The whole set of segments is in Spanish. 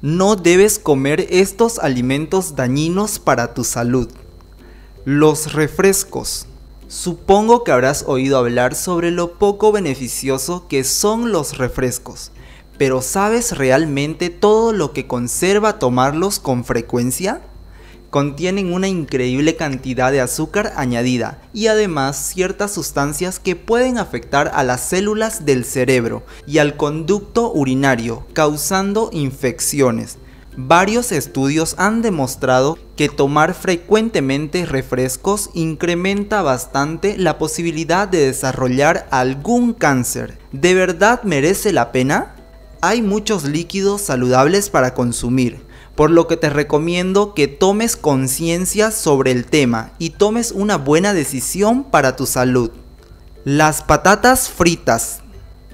no debes comer estos alimentos dañinos para tu salud. Los refrescos. Supongo que habrás oído hablar sobre lo poco beneficioso que son los refrescos, pero ¿sabes realmente todo lo que conserva tomarlos con frecuencia? Contienen una increíble cantidad de azúcar añadida y además ciertas sustancias que pueden afectar a las células del cerebro y al conducto urinario, causando infecciones. Varios estudios han demostrado que tomar frecuentemente refrescos incrementa bastante la posibilidad de desarrollar algún cáncer. ¿De verdad merece la pena? Hay muchos líquidos saludables para consumir, por lo que te recomiendo que tomes conciencia sobre el tema y tomes una buena decisión para tu salud. Las patatas fritas.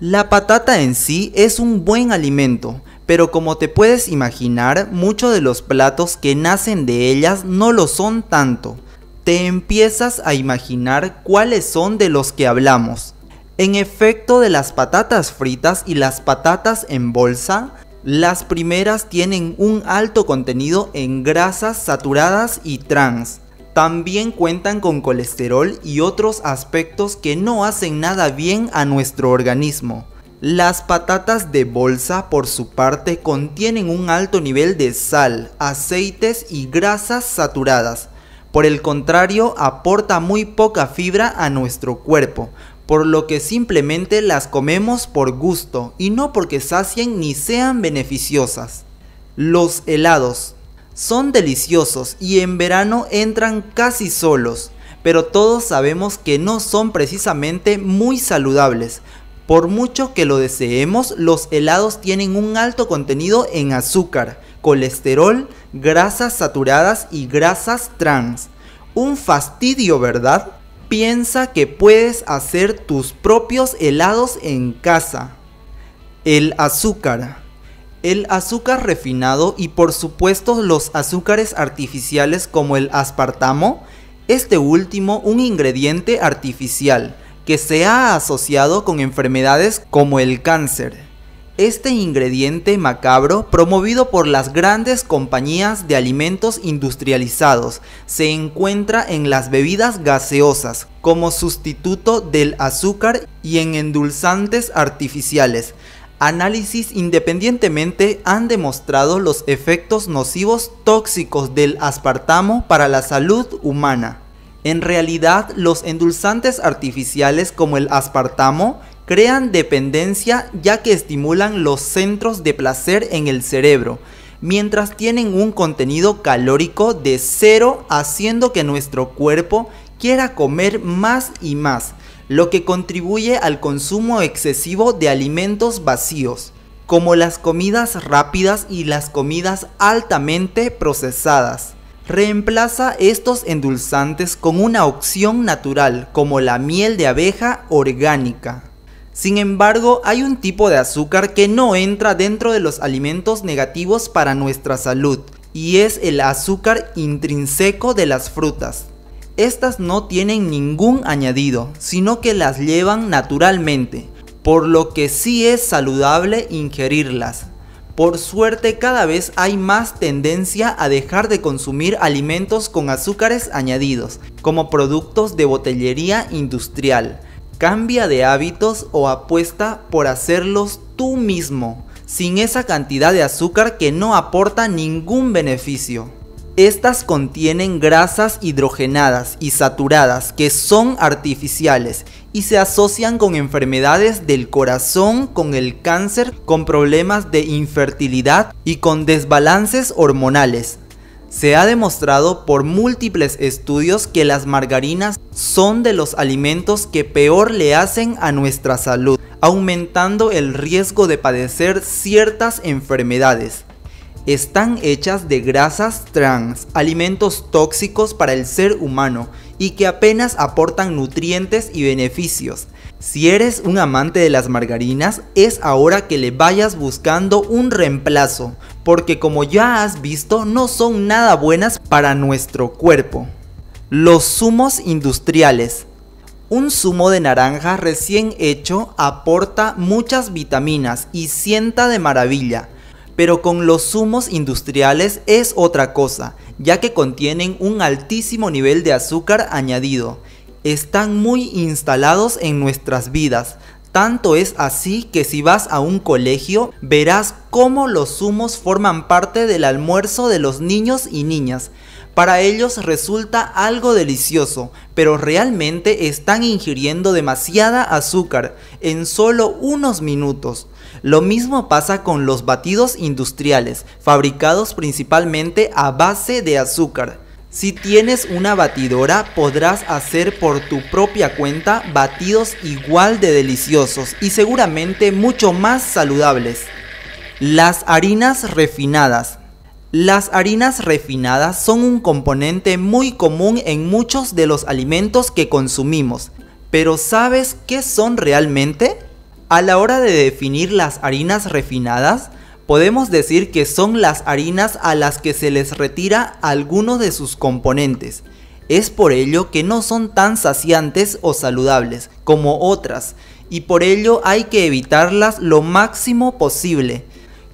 La patata en sí es un buen alimento, pero como te puedes imaginar, muchos de los platos que nacen de ellas no lo son tanto. Te empiezas a imaginar cuáles son de los que hablamos. En efecto de las patatas fritas y las patatas en bolsa, las primeras tienen un alto contenido en grasas saturadas y trans. También cuentan con colesterol y otros aspectos que no hacen nada bien a nuestro organismo. Las patatas de bolsa, por su parte, contienen un alto nivel de sal, aceites y grasas saturadas. Por el contrario, aporta muy poca fibra a nuestro cuerpo, por lo que simplemente las comemos por gusto y no porque sacien ni sean beneficiosas. Los helados son deliciosos y en verano entran casi solos, pero todos sabemos que no son precisamente muy saludables. Por mucho que lo deseemos, los helados tienen un alto contenido en azúcar, colesterol, grasas saturadas y grasas trans. Un fastidio, ¿verdad? Piensa que puedes hacer tus propios helados en casa. El azúcar. El azúcar refinado y por supuesto los azúcares artificiales como el aspartamo, este último un ingrediente artificial que se ha asociado con enfermedades como el cáncer este ingrediente macabro, promovido por las grandes compañías de alimentos industrializados, se encuentra en las bebidas gaseosas como sustituto del azúcar y en endulzantes artificiales. Análisis independientemente han demostrado los efectos nocivos tóxicos del aspartamo para la salud humana. En realidad, los endulzantes artificiales como el aspartamo crean dependencia ya que estimulan los centros de placer en el cerebro, mientras tienen un contenido calórico de cero haciendo que nuestro cuerpo quiera comer más y más, lo que contribuye al consumo excesivo de alimentos vacíos, como las comidas rápidas y las comidas altamente procesadas. Reemplaza estos endulzantes con una opción natural como la miel de abeja orgánica. Sin embargo, hay un tipo de azúcar que no entra dentro de los alimentos negativos para nuestra salud, y es el azúcar intrínseco de las frutas. Estas no tienen ningún añadido, sino que las llevan naturalmente, por lo que sí es saludable ingerirlas. Por suerte cada vez hay más tendencia a dejar de consumir alimentos con azúcares añadidos, como productos de botellería industrial Cambia de hábitos o apuesta por hacerlos tú mismo, sin esa cantidad de azúcar que no aporta ningún beneficio. Estas contienen grasas hidrogenadas y saturadas que son artificiales y se asocian con enfermedades del corazón, con el cáncer, con problemas de infertilidad y con desbalances hormonales. Se ha demostrado por múltiples estudios que las margarinas son de los alimentos que peor le hacen a nuestra salud, aumentando el riesgo de padecer ciertas enfermedades. Están hechas de grasas trans, alimentos tóxicos para el ser humano y que apenas aportan nutrientes y beneficios. Si eres un amante de las margarinas, es ahora que le vayas buscando un reemplazo, porque como ya has visto no son nada buenas para nuestro cuerpo. Los zumos industriales. Un zumo de naranja recién hecho aporta muchas vitaminas y sienta de maravilla, pero con los zumos industriales es otra cosa, ya que contienen un altísimo nivel de azúcar añadido. Están muy instalados en nuestras vidas, tanto es así que si vas a un colegio, verás cómo los zumos forman parte del almuerzo de los niños y niñas. Para ellos resulta algo delicioso, pero realmente están ingiriendo demasiada azúcar en solo unos minutos. Lo mismo pasa con los batidos industriales, fabricados principalmente a base de azúcar. Si tienes una batidora, podrás hacer por tu propia cuenta batidos igual de deliciosos y seguramente mucho más saludables. Las harinas refinadas. Las harinas refinadas son un componente muy común en muchos de los alimentos que consumimos. Pero ¿sabes qué son realmente? A la hora de definir las harinas refinadas, podemos decir que son las harinas a las que se les retira algunos de sus componentes. Es por ello que no son tan saciantes o saludables como otras, y por ello hay que evitarlas lo máximo posible.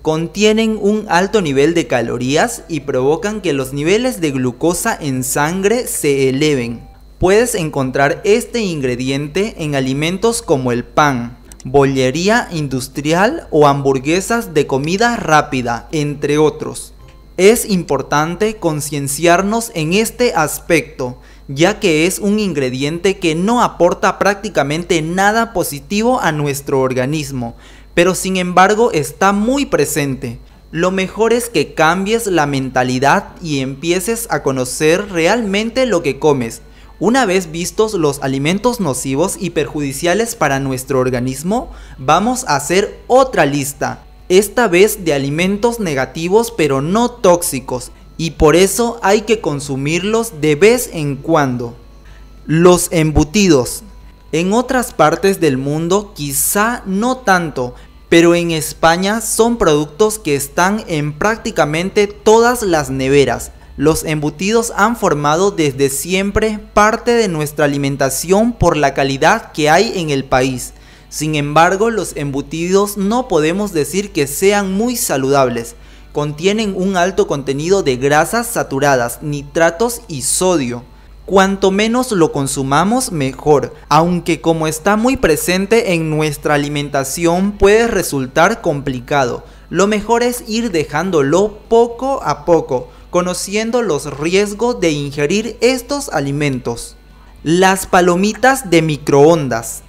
Contienen un alto nivel de calorías y provocan que los niveles de glucosa en sangre se eleven. Puedes encontrar este ingrediente en alimentos como el pan, bollería industrial o hamburguesas de comida rápida, entre otros. Es importante concienciarnos en este aspecto, ya que es un ingrediente que no aporta prácticamente nada positivo a nuestro organismo, pero sin embargo está muy presente. Lo mejor es que cambies la mentalidad y empieces a conocer realmente lo que comes una vez vistos los alimentos nocivos y perjudiciales para nuestro organismo, vamos a hacer otra lista, esta vez de alimentos negativos pero no tóxicos, y por eso hay que consumirlos de vez en cuando. Los embutidos. En otras partes del mundo quizá no tanto, pero en España son productos que están en prácticamente todas las neveras los embutidos han formado desde siempre parte de nuestra alimentación por la calidad que hay en el país. Sin embargo, los embutidos no podemos decir que sean muy saludables. Contienen un alto contenido de grasas saturadas, nitratos y sodio. Cuanto menos lo consumamos, mejor, aunque como está muy presente en nuestra alimentación puede resultar complicado. Lo mejor es ir dejándolo poco a poco conociendo los riesgos de ingerir estos alimentos. Las palomitas de microondas.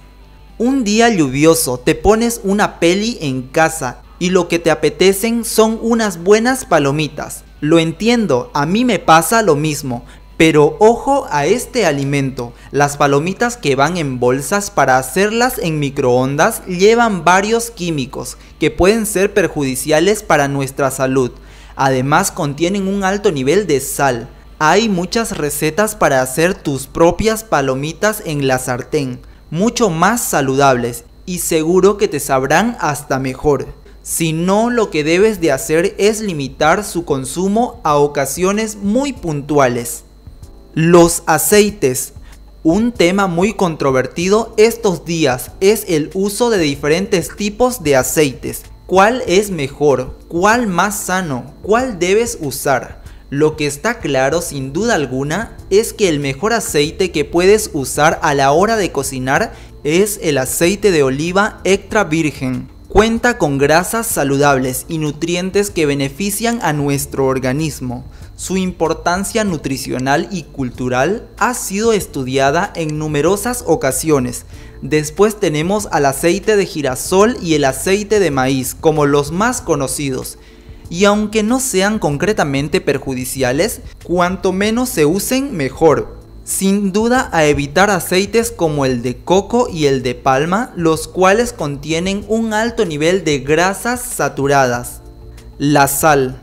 Un día lluvioso te pones una peli en casa y lo que te apetecen son unas buenas palomitas. Lo entiendo, a mí me pasa lo mismo, pero ojo a este alimento. Las palomitas que van en bolsas para hacerlas en microondas llevan varios químicos que pueden ser perjudiciales para nuestra salud. Además contienen un alto nivel de sal. Hay muchas recetas para hacer tus propias palomitas en la sartén, mucho más saludables y seguro que te sabrán hasta mejor. Si no, lo que debes de hacer es limitar su consumo a ocasiones muy puntuales. Los aceites. Un tema muy controvertido estos días es el uso de diferentes tipos de aceites cuál es mejor, cuál más sano, cuál debes usar. Lo que está claro sin duda alguna es que el mejor aceite que puedes usar a la hora de cocinar es el aceite de oliva extra virgen. Cuenta con grasas saludables y nutrientes que benefician a nuestro organismo. Su importancia nutricional y cultural ha sido estudiada en numerosas ocasiones. Después tenemos al aceite de girasol y el aceite de maíz como los más conocidos. Y aunque no sean concretamente perjudiciales, cuanto menos se usen mejor. Sin duda a evitar aceites como el de coco y el de palma, los cuales contienen un alto nivel de grasas saturadas. La sal.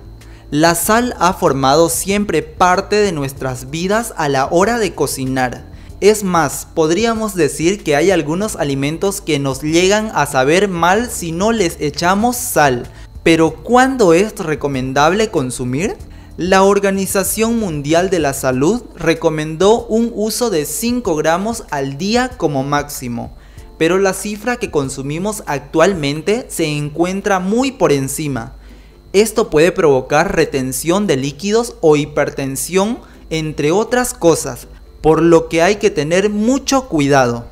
La sal ha formado siempre parte de nuestras vidas a la hora de cocinar. Es más, podríamos decir que hay algunos alimentos que nos llegan a saber mal si no les echamos sal. Pero ¿cuándo es recomendable consumir? La Organización Mundial de la Salud recomendó un uso de 5 gramos al día como máximo, pero la cifra que consumimos actualmente se encuentra muy por encima. Esto puede provocar retención de líquidos o hipertensión, entre otras cosas, por lo que hay que tener mucho cuidado.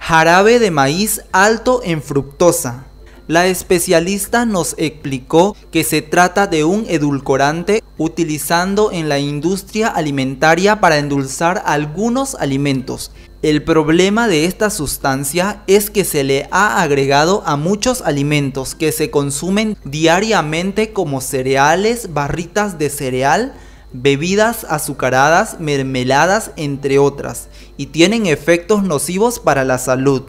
Jarabe de maíz alto en fructosa. La especialista nos explicó que se trata de un edulcorante utilizando en la industria alimentaria para endulzar algunos alimentos. El problema de esta sustancia es que se le ha agregado a muchos alimentos que se consumen diariamente como cereales, barritas de cereal, bebidas azucaradas, mermeladas, entre otras, y tienen efectos nocivos para la salud.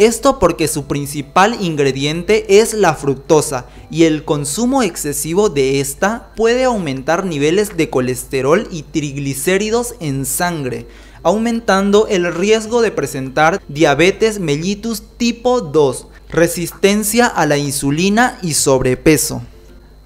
Esto porque su principal ingrediente es la fructosa y el consumo excesivo de esta puede aumentar niveles de colesterol y triglicéridos en sangre, aumentando el riesgo de presentar diabetes mellitus tipo 2, resistencia a la insulina y sobrepeso.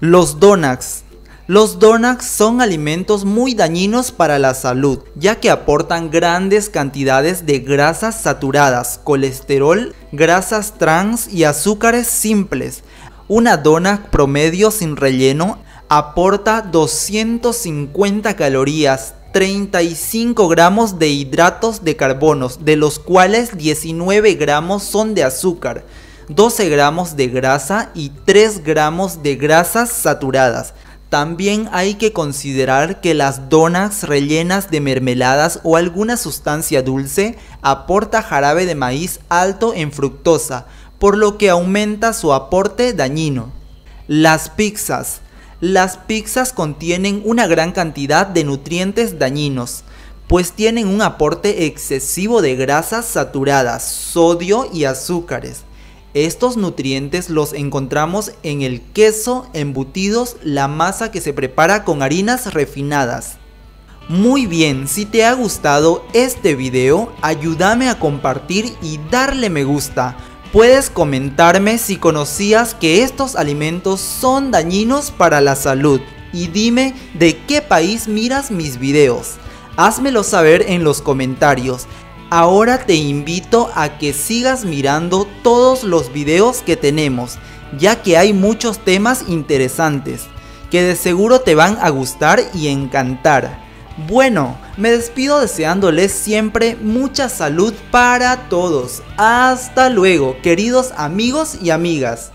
Los donuts los donuts son alimentos muy dañinos para la salud, ya que aportan grandes cantidades de grasas saturadas, colesterol, grasas trans y azúcares simples. Una dona promedio sin relleno aporta 250 calorías, 35 gramos de hidratos de carbonos, de los cuales 19 gramos son de azúcar, 12 gramos de grasa y 3 gramos de grasas saturadas. También hay que considerar que las donas rellenas de mermeladas o alguna sustancia dulce aporta jarabe de maíz alto en fructosa, por lo que aumenta su aporte dañino. Las pizzas. Las pizzas contienen una gran cantidad de nutrientes dañinos, pues tienen un aporte excesivo de grasas saturadas, sodio y azúcares estos nutrientes los encontramos en el queso, embutidos, la masa que se prepara con harinas refinadas. Muy bien, si te ha gustado este video, ayúdame a compartir y darle me gusta. Puedes comentarme si conocías que estos alimentos son dañinos para la salud y dime de qué país miras mis videos. Házmelo saber en los comentarios. Ahora te invito a que sigas mirando todos los videos que tenemos, ya que hay muchos temas interesantes que de seguro te van a gustar y encantar. Bueno, me despido deseándoles siempre mucha salud para todos. Hasta luego, queridos amigos y amigas.